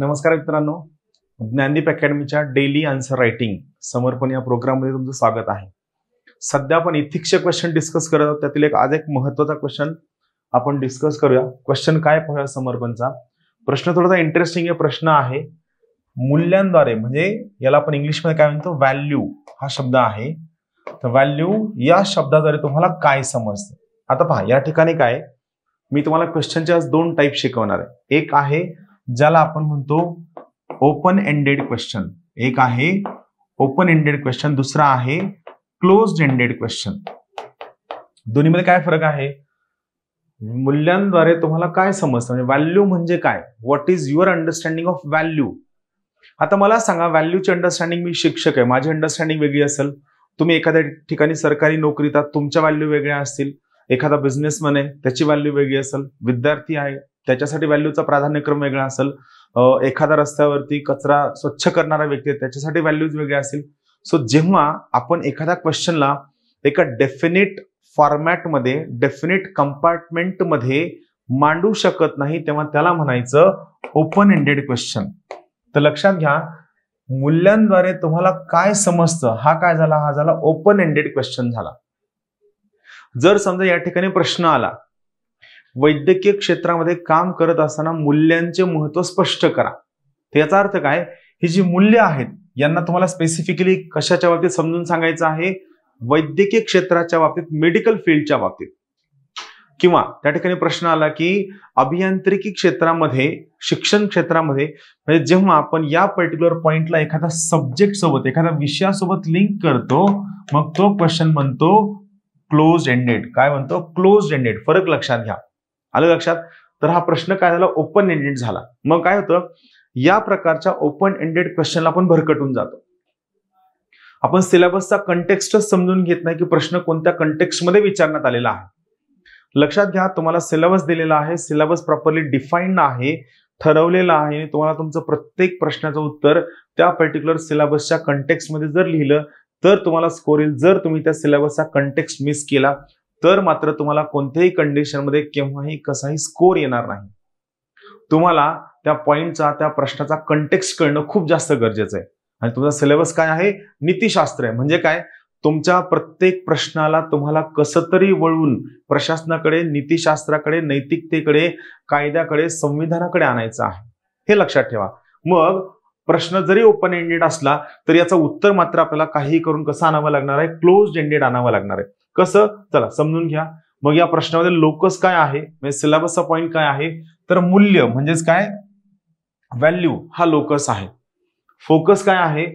नमस्कार मित्रांनो ज्ञानदीप अकॅडमीच्या डेली आन्सर रायटिंग समर्पण या प्रोग्राममध्ये तुमचं स्वागत आहे सध्या आपण इथिक्सचे क्वेश्चन डिस्कस करत आहोत त्यातील एक आज एक महत्वाचा क्वेश्चन आपण डिस्कस करूया क्वेश्चन काय पाहूया समर्पणचा प्रश्न थोडासा इंटरेस्टिंग आहे प्रश्न आहे मूल्यांद्वारे म्हणजे याला आपण इंग्लिशमध्ये काय म्हणतो व्हॅल्यू हा शब्द आहे तर व्हॅल्यू या शब्दाद्वारे तुम्हाला काय समजतं आता पहा या ठिकाणी काय मी तुम्हाला क्वेश्चनचे आज दोन टाईप शिकवणार आहे एक आहे ज्याला आपण म्हणतो ओपन एंडेड क्वेश्चन एक आहे ओपन एंडेड क्वेश्चन दुसरा आहे क्लोज एंडेड क्वेश्चन दोन्हीमध्ये काय फरक आहे मूल्यांद्वारे तुम्हाला काय समजतं म्हणजे व्हॅल्यू म्हणजे काय what is your understanding of value आता मला सांगा व्हॅल्यूची अंडरस्टँडिंग मी शिक्षक आहे माझी अंडरस्टँडिंग वेगळी असेल तुम्ही एखाद्या ठिकाणी सरकारी नोकरीतात तुमच्या व्हॅल्यू वेगळ्या असतील एखादा बिझनेसमॅन आहे त्याची व्हॅल्यू वेगळी असेल विद्यार्थी आहे त्याच्यासाठी व्हॅल्यूचा प्राधान्यक्रम वेगळा असेल एखाद्या रस्त्यावरती कचरा स्वच्छ करणारा व्यक्ती त्याच्यासाठी व्हॅल्यूज वेगळे असेल सो जेव्हा आपण एखाद्या क्वेश्चनला एका डेफिनेट फॉर्मॅटमध्ये डेफिनेट कंपार्टमेंटमध्ये मांडू शकत नाही तेव्हा त्याला म्हणायचं ओपन एंडेड क्वेश्चन तर लक्षात घ्या मूल्यांद्वारे तुम्हाला काय समजतं हा काय झाला हा झाला ओपन एंडेड क्वेश्चन झाला जर समजा या ठिकाणी प्रश्न आला वैद्यकीय क्षेत्रामध्ये काम करत असताना मूल्यांचे महत्व स्पष्ट करा याचा अर्थ काय ही जी मूल्य आहेत यांना तुम्हाला स्पेसिफिकली कशाच्या बाबतीत समजून सांगायचं आहे वैद्यकीय क्षेत्राच्या बाबतीत मेडिकल फील्डच्या बाबतीत किंवा त्या ठिकाणी प्रश्न आला की अभियांत्रिकी क्षेत्रामध्ये शिक्षण क्षेत्रामध्ये म्हणजे जेव्हा आपण या पर्टिक्युलर पॉइंटला एखादा सब्जेक्ट सोबत एखाद्या विषयासोबत लिंक करतो मग तो क्वेश्चन म्हणतो क्लोज एंडेड काय म्हणतो क्लोज एंडेड फरक लक्षात घ्या आलं लक्षात तर हा प्रश्न काय झाला ओपन एंडेड झाला मग काय होतं या प्रकारच्या ओपन एंडेड क्वेश्चनला आपण भरकटून जातो आपण सिलेबसचा कंटेक्स्टच समजून घेत नाही की प्रश्न कोणत्या कंटेक्स्टमध्ये विचारण्यात आलेला आहे लक्षात घ्या तुम्हाला सिलेबस दिलेला आहे सिलेबस प्रॉपरली डिफाईन आहे ठरवलेला आहे आणि तुम्हाला तुमचं प्रत्येक प्रश्नाचं उत्तर त्या पर्टिक्युलर सिलेबसच्या कंटेक्स्टमध्ये जर लिहिलं तर तुम्हाला स्कोर येईल जर तुम्ही त्या सिलेबसचा कंटेक्स्ट मिस केला तर मात्र तुम्हाला कोणत्याही कंडिशनमध्ये केव्हाही कसाही स्कोर येणार नाही तुम्हाला त्या पॉईंटचा त्या प्रश्नाचा कंटेक्स्ट कळणं खूप जास्त गरजेचं आहे आणि तुमचा सिलेबस काय आहे नीतिशास्त्र आहे म्हणजे काय तुमच्या प्रत्येक प्रश्नाला तुम्हाला कसं तरी वळवून प्रशासनाकडे नीतीशास्त्राकडे नैतिकतेकडे कायद्याकडे संविधानाकडे आणायचं आहे हे लक्षात ठेवा मग प्रश्न जरी ओपन एंडेड असला तरी याचं उत्तर मात्र आपल्याला काही करून कसं आणावं लागणार आहे क्लोज एंडेड आणावं लागणार आहे कसं चला समजून घ्या मग या प्रश्नामध्ये लोकस काय आहे म्हणजे सिलेबसचा पॉईंट काय आहे तर मूल्य म्हणजेच काय व्हॅल्यू हा लोकस आहे फोकस काय आहे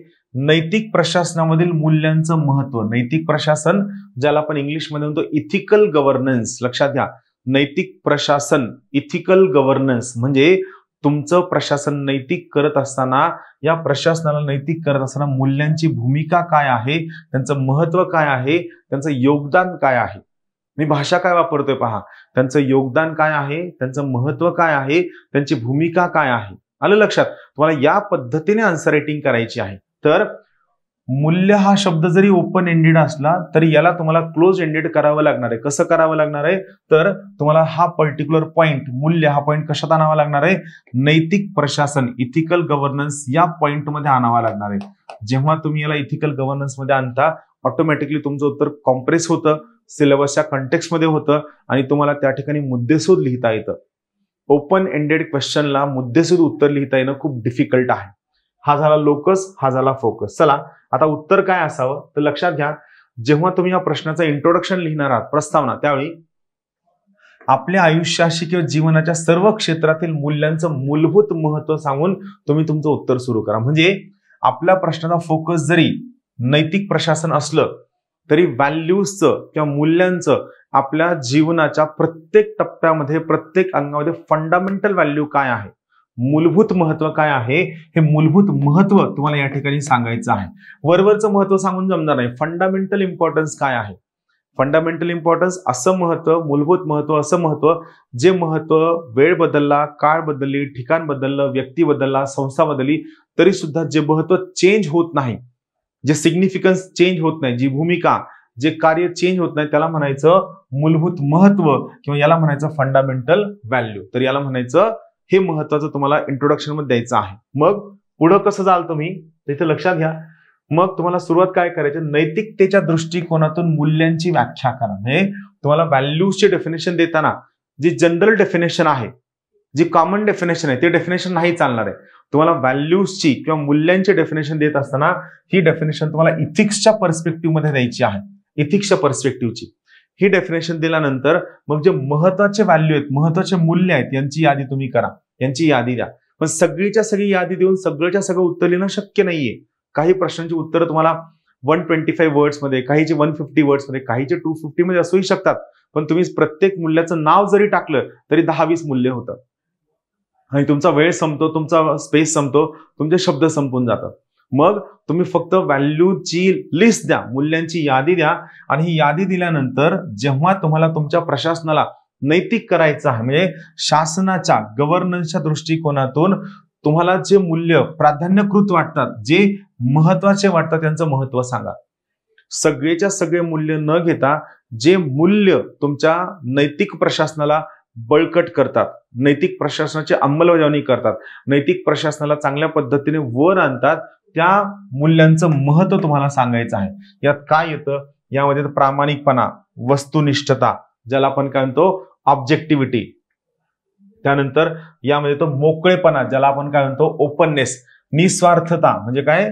नैतिक प्रशासनामधील मूल्यांचं महत्व नैतिक प्रशासन ज्याला आपण इंग्लिशमध्ये म्हणतो इथिकल गव्हर्नन्स लक्षात घ्या नैतिक प्रशासन इथिकल गव्हर्नन्स म्हणजे तुमचं प्रशासन नैतिक करत असताना या प्रशासनाला नैतिक करत असताना मूल्यांची भूमिका काय आहे त्यांचं महत्व काय आहे त्यांचं योगदान काय आहे मी भाषा काय वापरतोय पहा त्यांचं योगदान काय आहे त्यांचं महत्व काय आहे त्यांची भूमिका काय आहे आलं लक्षात तुम्हाला या पद्धतीने आन्सर रेटिंग करायची आहे तर मूल्य हा शब्द जरी ओपन एंडेड असला तरी याला तुम्हाला क्लोज एंडेड करावं लागणार आहे कसं करावं लागणार आहे तर तुम्हाला हा पर्टिक्युलर पॉइंट मूल्य हा पॉईंट कशात आणावा लागणार आहे नैतिक प्रशासन इथिकल गव्हर्नन्स या मध्ये आणावा लागणार आहे जेव्हा तुम्ही याला इथिकल मध्ये आणता ऑटोमॅटिकली तुमचं उत्तर कॉम्प्रेस होतं सिलेबसच्या मध्ये होतं आणि तुम्हाला त्या ठिकाणी मुद्देसूद लिहिता येतं ओपन एंडेड क्वेश्चनला मुद्देसूद उत्तर लिहिता येणं खूप डिफिकल्ट आहे हा झाला लोकस हा झाला फोकस चला आता उत्तर काय असावं तर लक्षात घ्या जेव्हा तुम्ही या प्रश्नाचं इंट्रोडक्शन लिहिणार आहात प्रस्तावना त्यावेळी आपल्या आयुष्याशी किंवा जीवनाच्या सर्व क्षेत्रातील मूल्यांचं मूलभूत महत्व सांगून तुम्ही तुमचं उत्तर सुरू करा म्हणजे आपल्या प्रश्नाचा फोकस जरी नैतिक प्रशासन असलं तरी व्हॅल्यूजचं किंवा मूल्यांचं आपल्या जीवनाच्या प्रत्येक टप्प्यामध्ये प्रत्येक अंगामध्ये फंडामेंटल व्हॅल्यू काय आहे मूलभूत महत्व काय आहे हे मूलभूत महत्व तुम्हाला या ठिकाणी सांगायचं आहे वरवरचं महत्व सांगून जमणार नाही फंडामेंटल इम्पॉर्टन्स काय आहे फंडामेंटल इम्पॉर्टन्स असं महत्व मूलभूत महत्व असं महत्व जे महत्व वेळ बदलला काळ बदलली ठिकाण बदललं व्यक्ती बदलला संस्था बदलली तरी सुद्धा जे महत्व चेंज होत नाही जे सिग्निफिकन्स चेंज होत नाही जी भूमिका जे कार्य चेंज होत नाही त्याला म्हणायचं मूलभूत महत्व किंवा याला म्हणायचं फंडामेंटल व्हॅल्यू तर याला म्हणायचं हे महत्वाचं तुम्हाला इंट्रोडक्शन मध्ये द्यायचं आहे मग पुढं कसं जाल तुम्ही इथे लक्षात घ्या मग तुम्हाला सुरुवात काय करायची नैतिकतेच्या दृष्टिकोनातून मूल्यांची व्याख्या करा म्हणजे तुम्हाला व्हॅल्यूजचे डेफिनेशन देताना जी जनरल डेफिनेशन आहे जी कॉमन डेफिनेशन आहे ते डेफिनेशन नाही चालणार आहे तुम्हाला व्हॅल्यूजची किंवा मूल्यांची डेफिनेशन देत असताना ही डेफिनेशन तुम्हाला इथिक्सच्या पर्स्पेक्टिव्ह मध्ये द्यायची आहे इथिक्सच्या पर्स्पेक्टिव्हची ही डेफिनेशन दिल्यानंतर मग जे महत्वाचे व्हॅल्यू आहेत महत्वाचे मूल्य आहेत यांची यादी तुम्ही करा यांची यादी द्या पण सगळीच्या सगळी यादी देऊन सगळ्याच्या सगळं उत्तर लिहिणं शक्य नाहीये काही प्रश्नांची उत्तरं तुम्हाला वन ट्वेंटी फाईव्ह वर्ड्समध्ये काहीचे वन फिफ्टी वर्ड्समध्ये काहीचे टू मध्ये असूही शकतात पण तुम्ही प्रत्येक मूल्याचं नाव जरी टाकलं तरी दहा वीस मूल्य होतं आणि तुमचा वेळ संपतो तुमचा स्पेस संपतो तुमचे शब्द संपून जातात मग तुम्ही फक्त व्हॅल्यूची लिस्ट द्या मूल्यांची यादी द्या आणि ही यादी दिल्यानंतर जेव्हा तुम्हाला तुमच्या प्रशासनाला नैतिक करायचं आहे म्हणजे शासनाच्या गव्हर्नन्सच्या दृष्टिकोनातून तुम्हाला जे मूल्य प्राधान्यकृत वाटतात जे महत्वाचे वाटतात त्यांचं महत्व सांगा सगळेच्या सगळे मूल्य न घेता जे मूल्य तुमच्या नैतिक प्रशासनाला बळकट करतात नैतिक प्रशासनाची अंमलबजावणी करतात नैतिक प्रशासनाला चांगल्या पद्धतीने वर आणतात त्या मूल्यांचं महत्व तुम्हाला सांगायचं आहे यात काय येतं यामध्ये प्रामाणिकपणा वस्तुनिष्ठता ज्याला आपण काय म्हणतो ऑब्जेक्टिव्हिटी त्यानंतर यामध्ये तो मोकळेपणा ज्याला आपण काय म्हणतो ओपननेस निस्वार्थता म्हणजे काय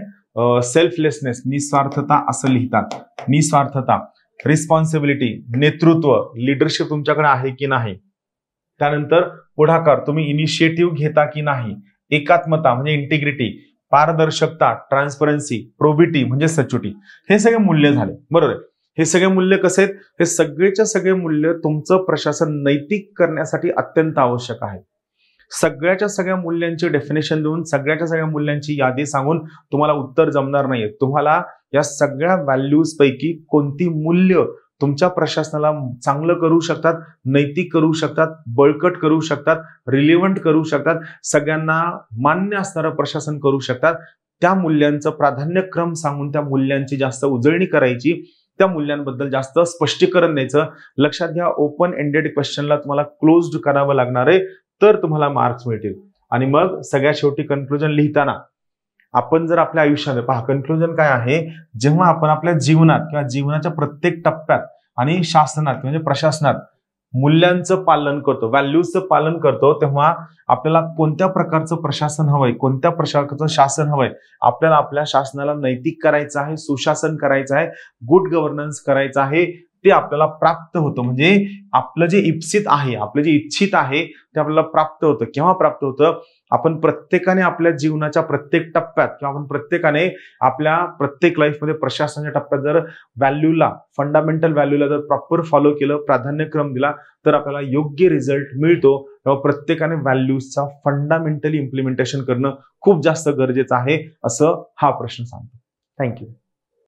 सेल्फलेसनेस निस्वार्थता असं लिहितात निस्वार्थता रिस्पॉन्सिबिलिटी नेतृत्व लिडरशिप तुमच्याकडे आहे की नाही त्यानंतर पुढाकार तुम्ही इनिशिएटिव्ह घेता की नाही एकात्मता म्हणजे इंटिग्रिटी पारदर्शकता ट्रान्सपरन्सी प्रोबिटी म्हणजे सच्युटी हे सगळे मूल्य झाले बरोबर हे सगळे मूल्य कसे आहेत हे सगळेचे सगळे मूल्य तुमचं प्रशासन नैतिक करण्यासाठी अत्यंत आवश्यक आहे सगळ्याच्या सगळ्या मूल्यांची डेफिनेशन देऊन सगळ्याच्या सगळ्या मूल्यांची यादी सांगून तुम्हाला उत्तर जमणार नाहीये तुम्हाला या सगळ्या व्हॅल्यूज पैकी कोणती मूल्य तुमच्या प्रशासनाला चांगलं करू शकतात नैतिक करू शकतात बळकट करू शकतात रिलेव्हंट करू शकतात सगळ्यांना मान्य असणारं प्रशासन करू शकतात त्या मूल्यांचं प्राधान्यक्रम सांगून त्या मूल्यांची जास्त उजळणी करायची त्या मूल्यांबद्दल जास्त स्पष्टीकरण द्यायचं लक्षात घ्या ओपन एंडेड क्वेश्चनला तुम्हाला क्लोज्ड करावं लागणार आहे तर तुम्हाला मार्क्स मिळतील आणि मग सगळ्यात शेवटी कन्क्लुजन लिहिताना आपण जर आपल्या आयुष्यात पहा कन्क्लुजन काय आहे जेव्हा आपण आपल्या जीवनात किंवा जीवनाच्या प्रत्येक टप्प्यात आणि शासनात म्हणजे प्रशासनात मूल्यांचं पालन करतो व्हॅल्यूजचं पालन करतो तेव्हा आपल्याला कोणत्या प्रकारचं प्रशासन हवंय कोणत्या प्रकारचं शासन हवंय आपल्याला आपल्या शासनाला नैतिक करायचं आहे सुशासन करायचं आहे गुड गव्हर्नन्स करायचं आहे ते आपल्याला प्राप्त होतं म्हणजे आपलं जे इप्सित आहे आपलं जे इच्छित आहे ते आपल्याला प्राप्त होतं केव्हा प्राप्त होतं आपण प्रत्येकाने आपल्या जीवनाच्या प्रत्येक टप्प्यात किंवा आपण प्रत्येकाने आपल्या प्रत्येक लाईफमध्ये प्रशासनाच्या टप्प्यात जर व्हॅल्यूला फंडामेंटल व्हॅल्यूला जर प्रॉपर फॉलो केलं प्राधान्यक्रम दिला तर आपल्याला योग्य रिझल्ट मिळतो तेव्हा प्रत्येकाने व्हॅल्यूजचा फंडामेंटली इम्प्लिमेंटेशन करणं खूप जास्त गरजेचं आहे असं हा प्रश्न सांगतो थँक्यू